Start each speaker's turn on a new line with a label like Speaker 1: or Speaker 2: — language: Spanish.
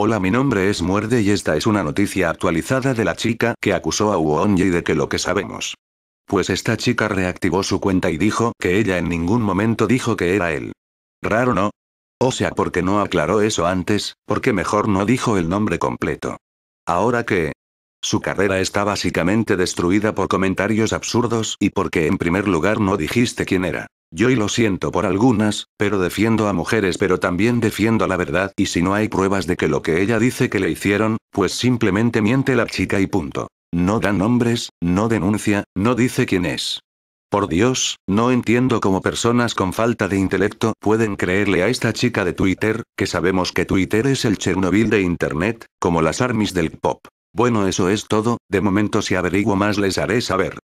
Speaker 1: Hola mi nombre es Muerde y esta es una noticia actualizada de la chica que acusó a Wonji de que lo que sabemos. Pues esta chica reactivó su cuenta y dijo que ella en ningún momento dijo que era él. Raro no. O sea, porque no aclaró eso antes, porque mejor no dijo el nombre completo. Ahora que... Su carrera está básicamente destruida por comentarios absurdos y porque en primer lugar no dijiste quién era. Yo y lo siento por algunas, pero defiendo a mujeres pero también defiendo la verdad y si no hay pruebas de que lo que ella dice que le hicieron, pues simplemente miente la chica y punto. No da nombres, no denuncia, no dice quién es. Por Dios, no entiendo cómo personas con falta de intelecto pueden creerle a esta chica de Twitter, que sabemos que Twitter es el Chernobyl de Internet, como las armies del pop. Bueno, eso es todo, de momento si averiguo
Speaker 2: más les haré saber.